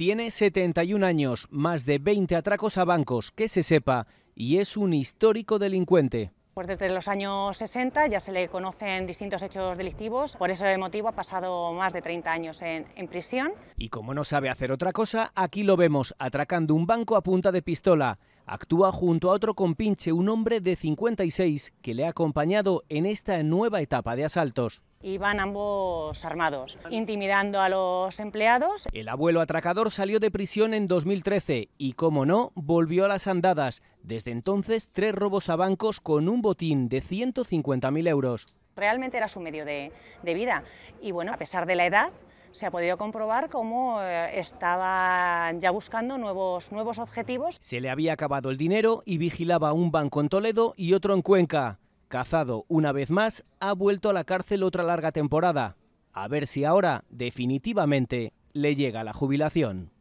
Tiene 71 años, más de 20 atracos a bancos, que se sepa, y es un histórico delincuente. Pues desde los años 60 ya se le conocen distintos hechos delictivos, por ese motivo ha pasado más de 30 años en, en, prisión. Y como no sabe hacer otra cosa, aquí lo vemos atracando un banco a punta de pistola actúa junto a otro compinche, un hombre de 56, que le ha acompañado en esta nueva etapa de asaltos. Iban ambos armados, intimidando a los empleados. El abuelo atracador salió de prisión en 2013 y, como no, volvió a las andadas. Desde entonces, tres robos a bancos con un botín de 150.000 euros. Realmente era su medio de vida y, bueno, a pesar de la edad, se ha podido comprobar cómo eh, estaba ya buscando nuevos, nuevos objetivos. Se le había acabado el dinero y vigilaba un banco en Toledo y otro en Cuenca. Cazado una vez más, ha vuelto a la cárcel otra larga temporada. A ver si ahora, definitivamente, le llega la jubilación.